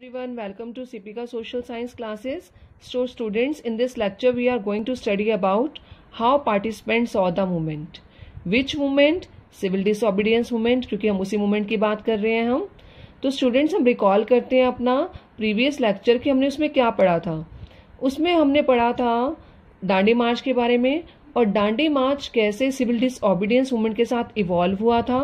everyone welcome to cpka social science classes so students in this lecture we are going to study about how participants saw the movement which movement civil disobedience movement क्योंकि हम उसी movement की बात कर रहे हैं हम तो स्टूडेंट्स हम रिकॉल करते हैं अपना प्रीवियस लेक्चर कि हमने उसमें क्या पढ़ा था उसमें हमने पढ़ा था डांडी मार्च के बारे में और डांडी मार्च कैसे सिविल डिसऑबीडियंस मूवमेंट के साथ इवॉल्व हुआ था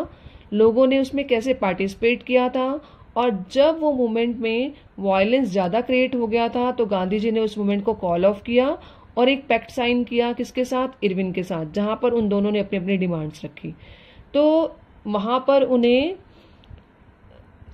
लोगों ने उसमें कैसे पार्टिसिपेट किया था और जब वो मूवमेंट में वायलेंस ज़्यादा क्रिएट हो गया था तो गांधी जी ने उस मूवमेंट को कॉल ऑफ किया और एक पैक्ट साइन किया किसके साथ इरविन के साथ जहाँ पर उन दोनों ने अपनी अपनी डिमांड्स रखी तो वहां पर उन्हें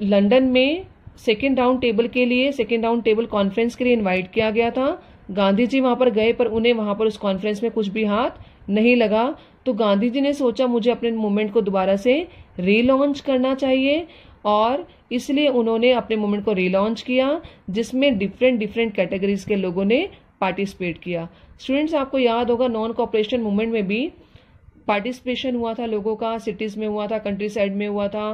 लंदन में सेकेंड राउंड टेबल के लिए सेकेंड राउंड टेबल कॉन्फ्रेंस के लिए इनवाइट किया गया था गांधी जी वहां पर गए पर उन्हें वहां पर उस कॉन्फ्रेंस में कुछ भी हाथ नहीं लगा तो गांधी जी ने सोचा मुझे अपने मूवमेंट को दोबारा से रीलॉन्च करना चाहिए और इसलिए उन्होंने अपने मूवमेंट को रिलॉन्च किया जिसमें डिफरेंट डिफरेंट कैटेगरीज के लोगों ने पार्टिसिपेट किया स्टूडेंट्स आपको याद होगा नॉन कॉपरेशन मूवमेंट में भी पार्टिसिपेशन हुआ था लोगों का सिटीज़ में हुआ था कंट्री साइड में हुआ था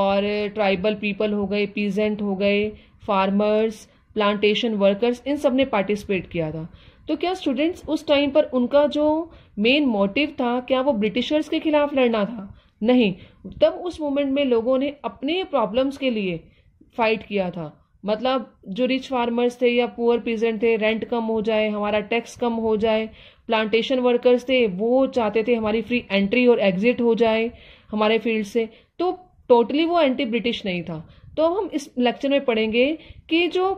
और ट्राइबल पीपल हो गए पीजेंट हो गए फार्मर्स प्लांटेशन वर्कर्स इन सब ने पार्टिसिपेट किया था तो क्या स्टूडेंट्स उस टाइम पर उनका जो मेन मोटिव था क्या वो ब्रिटिशर्स के खिलाफ लड़ना था नहीं तब उस मोमेंट में लोगों ने अपने प्रॉब्लम्स के लिए फाइट किया था मतलब जो रिच फार्मर्स थे या पुअर पीजेंट थे रेंट कम हो जाए हमारा टैक्स कम हो जाए प्लांटेशन वर्कर्स थे वो चाहते थे हमारी फ्री एंट्री और एग्जिट हो जाए हमारे फील्ड से तो टोटली वो एंटी ब्रिटिश नहीं था तो अब हम इस लेक्चर में पढ़ेंगे कि जो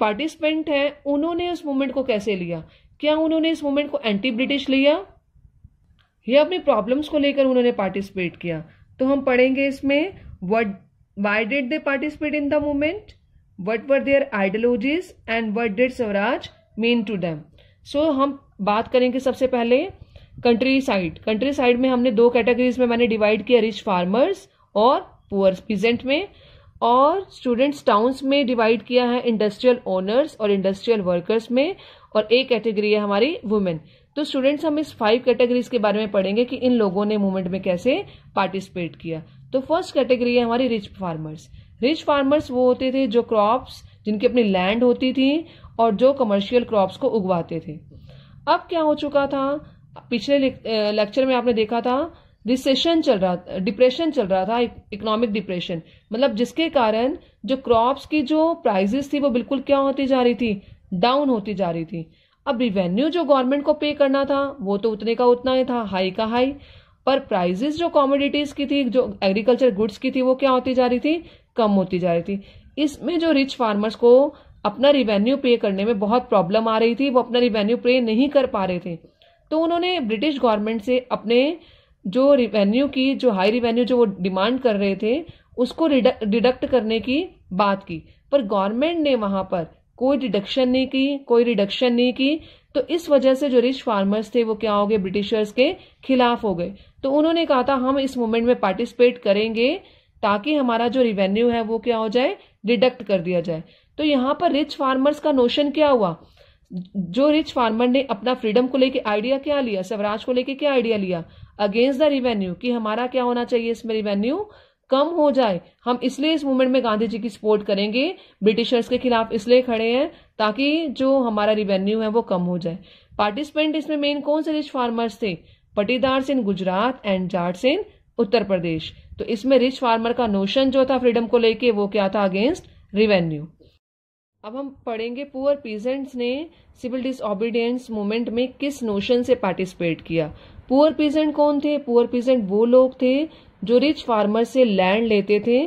पार्टिसिपेंट हैं उन्होंने उस मूवमेंट को कैसे लिया क्या उन्होंने इस मूवमेंट को एंटी ब्रिटिश लिया ये अपनी प्रॉब्लम्स को लेकर उन्होंने पार्टिसिपेट किया तो हम पढ़ेंगे इसमें what why did they participate in the movement what were their ideologies and what did swaraj mean to them so हम बात करेंगे सबसे पहले कंट्री साइड कंट्री साइड में हमने दो कैटेगरीज में मैंने डिवाइड किया रिच फार्मर्स और पुअर्स प्रिजेंट में और स्टूडेंट्स टाउन्स में डिवाइड किया है इंडस्ट्रियल ओनर्स और इंडस्ट्रियल वर्कर्स में और एक कैटेगरी है हमारी वुमेन तो स्टूडेंट्स हम इस फाइव कैटेगरीज के बारे में पढ़ेंगे कि इन लोगों ने मूवमेंट में कैसे पार्टिसिपेट किया तो फर्स्ट कैटेगरी है हमारी रिच फार्मर्स रिच फार्मर्स वो होते थे जो क्रॉप्स जिनकी अपनी लैंड होती थी और जो कमर्शियल क्रॉप्स को उगवाते थे अब क्या हो चुका था पिछले लेक्चर में आपने देखा था रिसेशन चल रहा डिप्रेशन चल रहा था इकोनॉमिक डिप्रेशन मतलब जिसके कारण जो क्रॉप्स की जो प्राइजेस थी वो बिल्कुल क्या होती जा रही थी डाउन होती जा रही थी अब रिवेन्यू जो गवर्नमेंट को पे करना था वो तो उतने का उतना ही था हाई का हाई पर प्राइजेस जो कॉमोडिटीज की थी जो एग्रीकल्चर गुड्स की थी वो क्या होती जा रही थी कम होती जा रही थी इसमें जो रिच फार्मर्स को अपना रिवेन्यू पे करने में बहुत प्रॉब्लम आ रही थी वो अपना रिवेन्यू पे नहीं कर पा रहे थे तो उन्होंने ब्रिटिश गवर्नमेंट से अपने जो रिवेन्यू की जो हाई रिवेन्यू जो वो डिमांड कर रहे थे उसको डिडक्ट करने की बात की पर गवर्नमेंट ने वहाँ पर कोई रिडक्शन नहीं की कोई रिडक्शन नहीं की तो इस वजह से जो रिच फार्मर्स थे वो क्या हो गए ब्रिटिशर्स के खिलाफ हो गए तो उन्होंने कहा था हम इस मूवमेंट में पार्टिसिपेट करेंगे ताकि हमारा जो रिवेन्यू है वो क्या हो जाए डिडक्ट कर दिया जाए तो यहाँ पर रिच फार्मर्स का नोशन क्या हुआ जो रिच फार्मर ने अपना फ्रीडम को लेके आइडिया क्या लिया स्वराज को लेके क्या आइडिया लिया अगेंस्ट द रिवेन्यू कि हमारा क्या होना चाहिए इसमें रिवेन्यू कम हो जाए हम इसलिए इस मूवमेंट में गांधी जी की सपोर्ट करेंगे ब्रिटिशर्स के खिलाफ इसलिए खड़े हैं ताकि जो हमारा रिवेन्यू है वो कम हो जाए पार्टिसिपेंट इसमें मेन कौन से रिच फार्मर्स थे पटीदार सिंह गुजरात एंड जाट सिंह उत्तर प्रदेश तो इसमें रिच फार्मर का नोशन जो था फ्रीडम को लेके वो क्या था अगेंस्ट रिवेन्यू अब हम पढ़ेंगे पुअर पीजेंट्स ने सिविल डिसऑबिडियंस मूवमेंट में किस नोशन से पार्टिसिपेट किया पुअर पीजेंट कौन थे पुअर पीजेंट वो लोग थे जो रिच फार्मर से लैंड लेते थे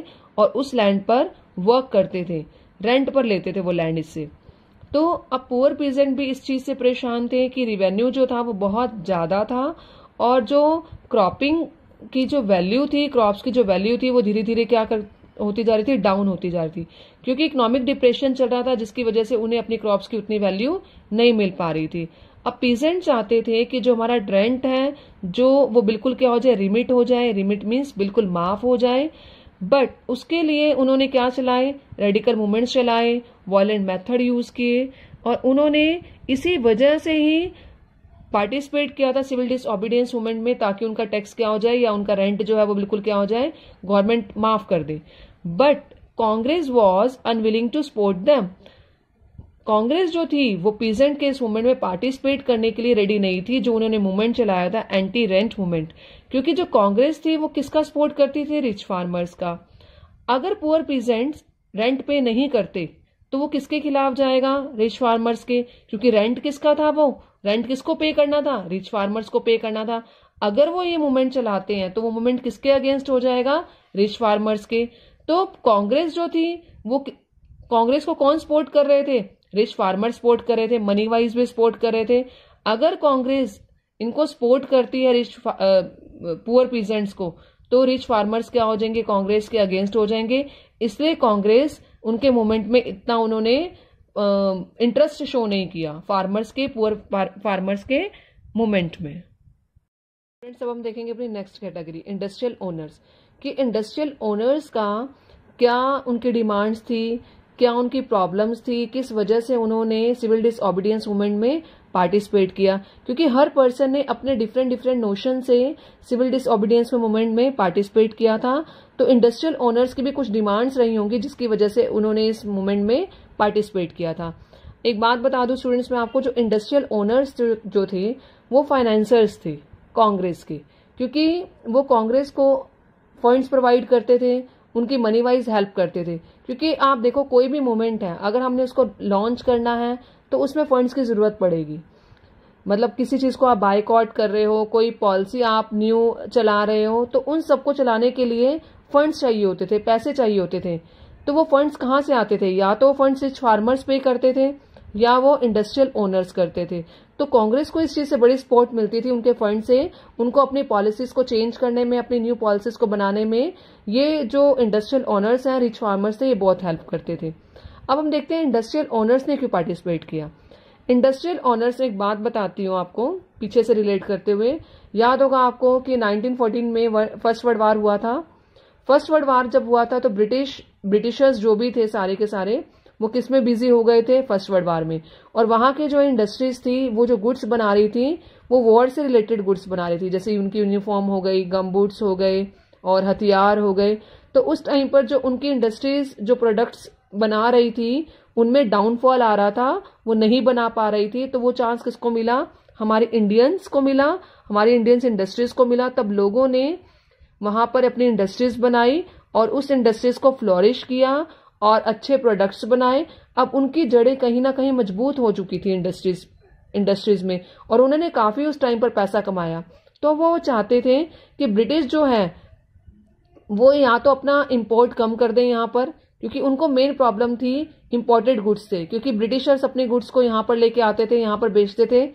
और उस लैंड पर वर्क करते थे रेंट पर लेते थे वो लैंड इससे तो अब पुअर पीजेंट भी इस चीज़ से परेशान थे कि रिवेन्यू जो था वो बहुत ज़्यादा था और जो क्रॉपिंग की जो वैल्यू थी क्रॉप्स की जो वैल्यू थी वो धीरे धीरे क्या कर होती जा रही थी डाउन होती जा रही थी क्योंकि इकोनॉमिक डिप्रेशन चल रहा था जिसकी वजह से उन्हें अपनी क्रॉप्स की उतनी वैल्यू नहीं मिल पा रही थी अब पीजेंट चाहते थे कि जो हमारा ड्रेंट है जो वो बिल्कुल क्या हो जाए रिमिट हो जाए रिमिट मीन्स बिल्कुल माफ हो जाए बट उसके लिए उन्होंने क्या चलाए रेडिकल मूवमेंट्स चलाए वॉयेंट मेथड यूज किए और उन्होंने इसी वजह से ही पार्टिसिपेट किया था सिविल डिसऑबिडियंस मूवमेंट में ताकि उनका टैक्स क्या हो जाए या उनका रेंट जो है वो बिल्कुल क्या हो जाए गवर्नमेंट माफ कर दे but Congress was unwilling to support them Congress जो थी वो पीजेंट के इस मूवमेंट में पार्टिसिपेट करने के लिए रेडी नहीं थी जो उन्होंने मूवमेंट चलाया था एंटी रेंट मूवमेंट क्योंकि जो कांग्रेस थी वो किसका सपोर्ट करती थी रिच फार्मर्स का अगर पुअर पीजेंट्स रेंट पे नहीं करते तो वो किसके खिलाफ जाएगा रिच फार्मर्स के क्योंकि रेंट किसका था वो रेंट किसको पे करना था रिच फार्मर्स को पे करना था अगर वो ये मूवमेंट चलाते हैं तो वो मूवमेंट किसके अगेंस्ट हो जाएगा रिच फार्मर्स के तो कांग्रेस जो थी वो कांग्रेस को कौन सपोर्ट कर रहे थे रिच फार्मर सपोर्ट कर रहे थे मनी वाइज भी सपोर्ट कर रहे थे अगर कांग्रेस इनको सपोर्ट करती है रिच पुअर पीजेंट्स को तो रिच फार्मर्स क्या हो जाएंगे कांग्रेस के अगेंस्ट हो जाएंगे इसलिए कांग्रेस उनके मूवमेंट में इतना उन्होंने इंटरेस्ट शो नहीं किया फार्मर्स के पुअर फार्मर्स के मूवमेंट में फ्रेंड्स अब हम देखेंगे अपनी नेक्स्ट कैटेगरी इंडस्ट्रियल ओनर्स कि इंडस्ट्रियल ओनर्स का क्या उनकी डिमांड्स थी क्या उनकी प्रॉब्लम्स थी किस वजह से उन्होंने सिविल डिसऑबिडियंस मूवमेंट में पार्टिसिपेट किया क्योंकि हर पर्सन ने अपने डिफरेंट डिफरेंट नोशन से सिविल डिसऑबिडियंस मूवमेंट में पार्टिसिपेट किया था तो इंडस्ट्रियल ओनर्स की भी कुछ डिमांड्स रही होंगी जिसकी वजह से उन्होंने इस मूवमेंट में पार्टिसिपेट किया था एक बात बता दूं स्टूडेंट्स में आपको जो इंडस्ट्रियल ओनर्स जो थे वो फाइनेंसर्स थे कांग्रेस के क्योंकि वो कांग्रेस को फंड्स प्रोवाइड करते थे उनकी मनी वाइज हेल्प करते थे क्योंकि आप देखो कोई भी मोमेंट है अगर हमने उसको लॉन्च करना है तो उसमें फंड्स की ज़रूरत पड़ेगी मतलब किसी चीज़ को आप बाइकआउट कर रहे हो कोई पॉलिसी आप न्यू चला रहे हो तो उन सबको चलाने के लिए फंड्स चाहिए होते थे पैसे चाहिए होते थे तो वो फंड्स कहाँ से आते थे या तो फंड्स फार्मर्स पे करते थे या वो इंडस्ट्रियल ओनर्स करते थे तो कांग्रेस को इस चीज से बड़ी सपोर्ट मिलती थी उनके फंड से उनको अपनी पॉलिसीज को चेंज करने में अपनी न्यू पॉलिसीज को बनाने में ये जो इंडस्ट्रियल ओनर्स हैं रिच फार्मर्स थे ये बहुत हेल्प करते थे अब हम देखते हैं इंडस्ट्रियल ओनर्स ने क्यों पार्टिसिपेट किया इंडस्ट्रियल ऑनर्स एक बात बताती हूँ आपको पीछे से रिलेट करते हुए याद होगा आपको कि 1914 में फर्स्ट वर्ल्ड वार हुआ था फर्स्ट वर्ल्ड वार जब हुआ था तो ब्रिटिश ब्रिटिशर्स जो भी थे सारे के सारे वो किस में बिजी हो गए थे फर्स्ट वर्ल्ड वार में और वहाँ के जो इंडस्ट्रीज थी वो जो गुड्स बना रही थी वो वॉर से रिलेटेड गुड्स बना रही थी जैसे उनकी यूनिफॉर्म हो गई गम बूट्स हो गए और हथियार हो गए तो उस टाइम पर जो उनकी इंडस्ट्रीज जो प्रोडक्ट्स बना रही थी उनमें डाउनफॉल आ रहा था वो नहीं बना पा रही थी तो वो चांस किसको मिला हमारे इंडियंस को मिला हमारे इंडियंस इंडस्ट्रीज को मिला तब लोगों ने वहां पर अपनी इंडस्ट्रीज बनाई और उस इंडस्ट्रीज को फ्लोरिश किया और अच्छे प्रोडक्ट्स बनाए अब उनकी जड़ें कहीं ना कहीं मजबूत हो चुकी थी इंडस्ट्रीज इंडस्ट्रीज में और उन्होंने काफ़ी उस टाइम पर पैसा कमाया तो वो चाहते थे कि ब्रिटिश जो है वो यहाँ तो अपना इम्पोर्ट कम कर दें यहाँ पर क्योंकि उनको मेन प्रॉब्लम थी इम्पोर्टेड गुड्स से क्योंकि ब्रिटिशर्स अपने गुड्स को यहाँ पर लेके आते थे यहाँ पर बेचते थे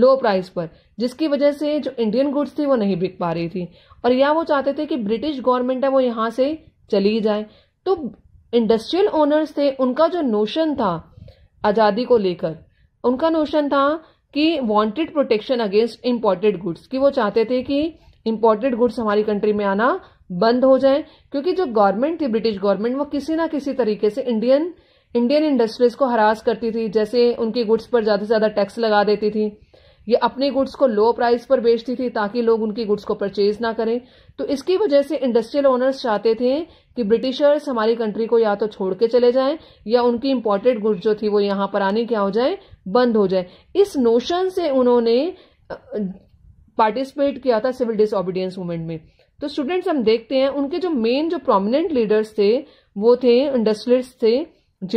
लो प्राइस पर जिसकी वजह से जो इंडियन गुड्स थी वो नहीं बिक पा रही थी और या वो चाहते थे कि ब्रिटिश गवर्नमेंट है वो यहाँ से चली जाए तो इंडस्ट्रियल ओनर्स थे उनका जो नोशन था आज़ादी को लेकर उनका नोशन था कि wanted protection against imported goods कि वो चाहते थे कि इम्पोर्टेड गुड्स हमारी कंट्री में आना बंद हो जाए क्योंकि जो गवर्नमेंट थी ब्रिटिश गवर्नमेंट वो किसी ना किसी तरीके से इंडियन इंडियन इंडस्ट्रीज को हरास करती थी जैसे उनके गुड्स पर ज़्यादा से ज़्यादा टैक्स लगा देती थी ये अपने गुड्स को लो प्राइस पर बेचती थी ताकि लोग उनकी गुड्स को परचेज ना करें तो इसकी वजह से इंडस्ट्रियल ओनर्स चाहते थे कि ब्रिटिशर्स हमारी कंट्री को या तो छोड़ के चले जाएं या उनकी इम्पोर्टेड गुड्स जो थी वो यहाँ पर आने क्या हो जाए बंद हो जाए इस नोशन से उन्होंने पार्टिसिपेट किया था सिविल डिसऑबिडियंस मूवमेंट में तो स्टूडेंट्स हम देखते हैं उनके जो मेन जो प्रोमिनेंट लीडर्स थे वो थे इंडस्ट्रियलिस्ट थे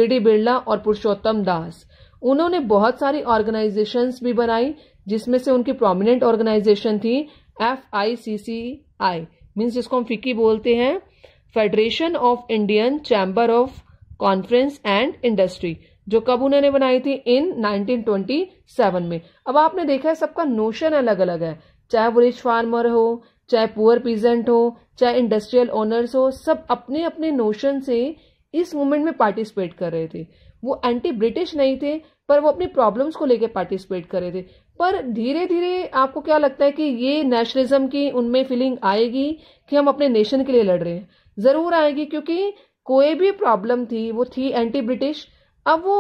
डी बिरला और पुरुषोत्तम दास उन्होंने बहुत सारी ऑर्गेनाइजेशंस भी बनाई जिसमें से उनकी प्रोमिनेंट ऑर्गेनाइजेशन थी F I C C I means जिसको हम फिक्की बोलते हैं federation of Indian chamber of conference and industry जो कब उन्होंने बनाई थी इन 1927 में अब आपने देखा है सबका नोशन अलग अलग है चाहे वो रिच फार्मर हो चाहे पुअर पीजेंट हो चाहे इंडस्ट्रियल ओनर्स हो सब अपने अपने नोशन से इस मूवमेंट में पार्टिसिपेट कर रहे थे वो एंटी ब्रिटिश नहीं थे पर वो अपनी प्रॉब्लम्स को लेकर पार्टिसिपेट कर रहे थे पर धीरे धीरे आपको क्या लगता है कि ये नेशनलिज्म की उनमें फीलिंग आएगी कि हम अपने नेशन के लिए लड़ रहे हैं ज़रूर आएगी क्योंकि कोई भी प्रॉब्लम थी वो थी एंटी ब्रिटिश अब वो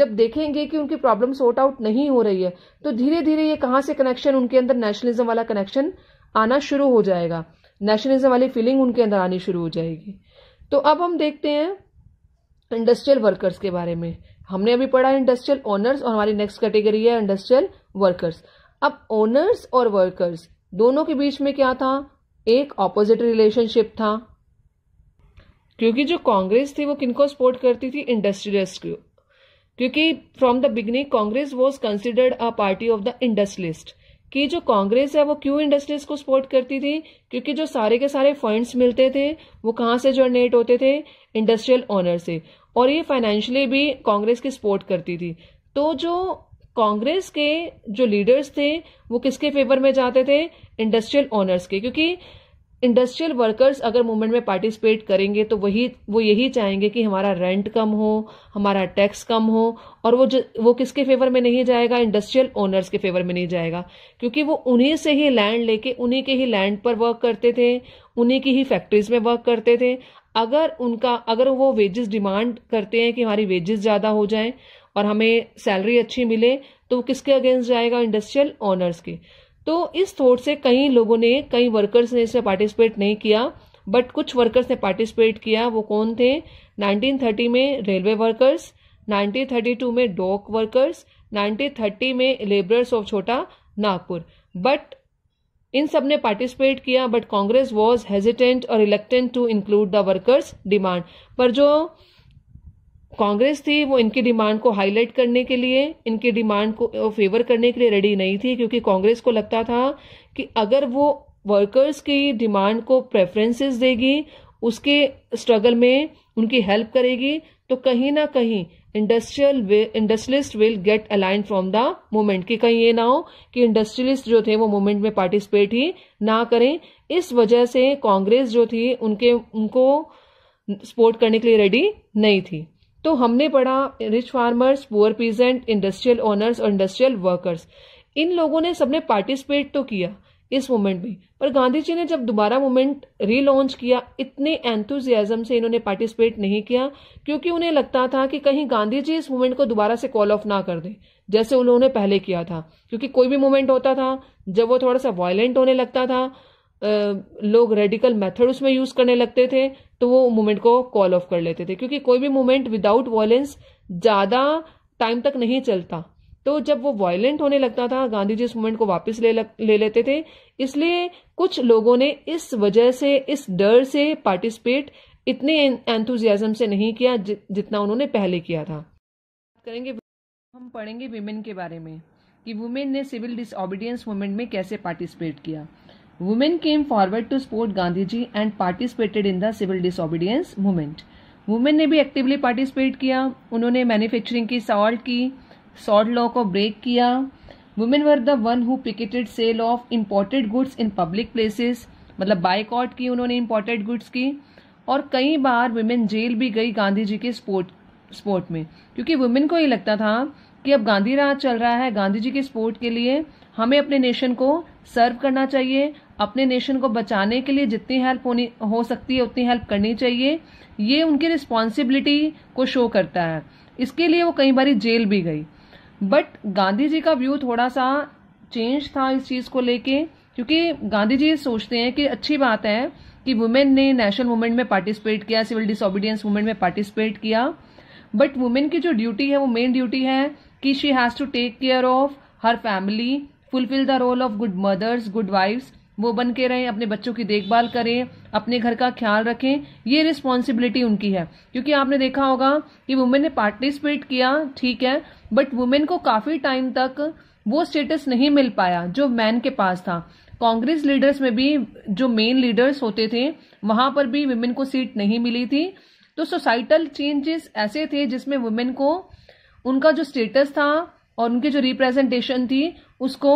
जब देखेंगे कि उनकी प्रॉब्लम सॉर्ट आउट नहीं हो रही है तो धीरे धीरे ये कहाँ से कनेक्शन उनके अंदर नेशनलिज्म वाला कनेक्शन आना शुरू हो जाएगा नेशनलिज्म वाली फीलिंग उनके अंदर आनी शुरू हो जाएगी तो अब हम देखते हैं इंडस्ट्रियल वर्कर्स के बारे में हमने अभी पढ़ा है इंडस्ट्रियल ओनर्स और हमारी नेक्स्ट कैटेगरी है इंडस्ट्रियल वर्कर्स अब ओनर्स और वर्कर्स दोनों के बीच में क्या था एक ऑपोजिट रिलेशनशिप था क्योंकि जो कांग्रेस थी वो किनको सपोर्ट करती थी इंडस्ट्रियलिस्ट को क्योंकि from the beginning Congress was considered a party of the industrialist कि जो कांग्रेस है वो क्यों इंडस्ट्रीज को सपोर्ट करती थी क्योंकि जो सारे के सारे फंड्स मिलते थे वो कहाँ से जनरेट होते थे इंडस्ट्रियल ऑनर से और ये फाइनेंशियली भी कांग्रेस की सपोर्ट करती थी तो जो कांग्रेस के जो लीडर्स थे वो किसके फेवर में जाते थे इंडस्ट्रियल ऑनर्स के क्योंकि इंडस्ट्रियल वर्कर्स अगर मूवमेंट में पार्टिसिपेट करेंगे तो वही वो यही चाहेंगे कि हमारा रेंट कम हो हमारा टैक्स कम हो और वो जो वो किसके फेवर में नहीं जाएगा इंडस्ट्रियल ओनर्स के फेवर में नहीं जाएगा क्योंकि वो उन्हीं से ही लैंड लेके उन्हीं के ही लैंड पर वर्क करते थे उन्हीं की ही फैक्ट्रीज में वर्क करते थे अगर उनका अगर वो वेजेस डिमांड करते हैं कि हमारी वेजेस ज़्यादा हो जाएं और हमें सैलरी अच्छी मिले तो वो किसके अगेंस्ट जाएगा इंडस्ट्रियल ओनर्स के तो इस थॉट से कई लोगों ने कई वर्कर्स ने इसमें पार्टिसिपेट नहीं किया बट कुछ वर्कर्स ने पार्टिसिपेट किया वो कौन थे 1930 में रेलवे वर्कर्स 1932 में डॉक वर्कर्स 1930 में लेबरर्स ऑफ छोटा नागपुर बट इन सब ने पार्टिसिपेट किया बट कांग्रेस वॉज हेजिटेंट और reluctant to include the workers demand पर जो कांग्रेस थी वो इनकी डिमांड को हाईलाइट करने के लिए इनकी डिमांड को फेवर करने के लिए रेडी नहीं थी क्योंकि कांग्रेस को लगता था कि अगर वो वर्कर्स की डिमांड को प्रेफरेंसेस देगी उसके स्ट्रगल में उनकी हेल्प करेगी तो कहीं ना कहीं industrial industrialist will get align from the movement कि कहीं ये ना हो कि इंडस्ट्रियलिस्ट जो थे वो मूवमेंट में पार्टिसिपेट ही ना करें इस वजह से कांग्रेस जो थी उनके उनको सपोर्ट करने के लिए रेडी नहीं थी तो हमने पढ़ा rich farmers poor peasant industrial owners और इंडस्ट्रियल वर्कर्स इन लोगों ने सबने पार्टिसिपेट तो किया इस मूवमेंट में पर गांधी जी ने जब दोबारा मूवमेंट रीलॉन्च किया इतने एंथुजियाजम से इन्होंने पार्टिसिपेट नहीं किया क्योंकि उन्हें लगता था कि कहीं गांधी जी इस मूवमेंट को दोबारा से कॉल ऑफ ना कर दें जैसे उन्होंने पहले किया था क्योंकि कोई भी मूवमेंट होता था जब वो थोड़ा सा वायलेंट होने लगता था लोग रेडिकल मेथड उसमें यूज करने लगते थे तो वो मूवमेंट को कॉल ऑफ कर लेते थे क्योंकि कोई भी मूवमेंट विदाउट वायलेंस ज़्यादा टाइम तक नहीं चलता तो जब वो वायलेंट होने लगता था गांधी जी इस मूवमेंट को वापस ले लग, ले लेते थे इसलिए कुछ लोगों ने इस वजह से इस डर से पार्टिसिपेट इतने एंथुजियाजम से नहीं किया जि, जितना उन्होंने पहले किया था करेंगे हम पढ़ेंगे विमेन के बारे में कि वुमेन ने सिविल डिसऑबिडियंस मूवमेंट में कैसे पार्टिसिपेट किया women came forward to support Gandhi ji and participated in the civil disobedience movement women ने भी एक्टिवली पार्टिसिपेट किया उन्होंने मैन्युफैक्चरिंग की सॉल्ट की सॉल्ट लॉ को ब्रेक किया women were the one who picketed sale of imported goods in public places मतलब boycott की उन्होंने इम्पोर्टेड गुड्स की और कई बार वुमेन जेल भी गई गांधी जी के स्पोर्ट स्पोर्ट में क्योंकि वुमेन को ये लगता था कि अब गांधी राज चल रहा है गांधी जी के स्पोर्ट के लिए हमें अपने नेशन को सर्व करना चाहिए अपने नेशन को बचाने के लिए जितनी हेल्प होनी हो सकती है उतनी हेल्प करनी चाहिए ये उनकी रिस्पॉन्सिबिलिटी को शो करता है इसके लिए वो कई बार जेल भी गई बट गांधी जी का व्यू थोड़ा सा चेंज था इस चीज़ को लेके क्योंकि गांधी जी सोचते हैं कि अच्छी बात है कि वुमेन ने नेशनल मूवमेंट में पार्टिसिपेट किया सिविल डिसोबीडियंस मूवमेंट में पार्टिसिपेट किया बट वुमेन की जो ड्यूटी है वो मेन ड्यूटी है कि she has to take care of her family fulfil the role of good mothers good wifes वो बन के रहें अपने बच्चों की देखभाल करें अपने घर का ख्याल रखें ये रिस्पॉन्सिबिलिटी उनकी है क्योंकि आपने देखा होगा कि वुमेन ने पार्टिसिपेट किया ठीक है बट वुमेन को काफ़ी टाइम तक वो स्टेटस नहीं मिल पाया जो मैन के पास था कांग्रेस लीडर्स में भी जो मेन लीडर्स होते थे वहां पर भी वुमेन को सीट नहीं मिली थी तो सोसाइटल चेंजेस ऐसे थे जिसमें वुमेन को उनका जो स्टेटस था और उनकी जो रिप्रेजेंटेशन थी उसको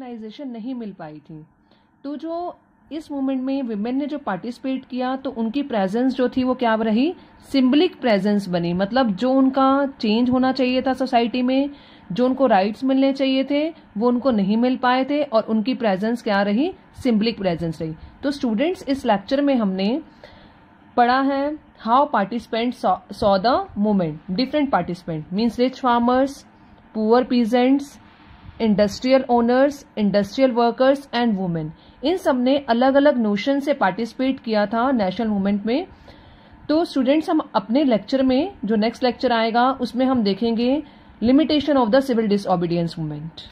रिकग्नाइजेशन नहीं मिल पाई थी तो जो इस मूवमेंट में विमेन ने जो पार्टिसिपेट किया तो उनकी प्रेजेंस जो थी वो क्या रही सिम्बलिक प्रेजेंस बनी मतलब जो उनका चेंज होना चाहिए था सोसाइटी में जो उनको राइट्स मिलने चाहिए थे वो उनको नहीं मिल पाए थे और उनकी प्रेजेंस क्या रही सिम्बलिक प्रेजेंस रही तो स्टूडेंट्स इस लेक्चर में हमने पढ़ा है how participant saw the movement different participant means rich farmers poor peasants industrial owners industrial workers and women इन सब ने अलग अलग नोशन से पार्टिसिपेट किया था नेशनल मूवमेंट में तो स्टूडेंट्स हम अपने लेक्चर में जो नेक्स्ट लेक्चर आएगा उसमें हम देखेंगे limitation of the civil disobedience movement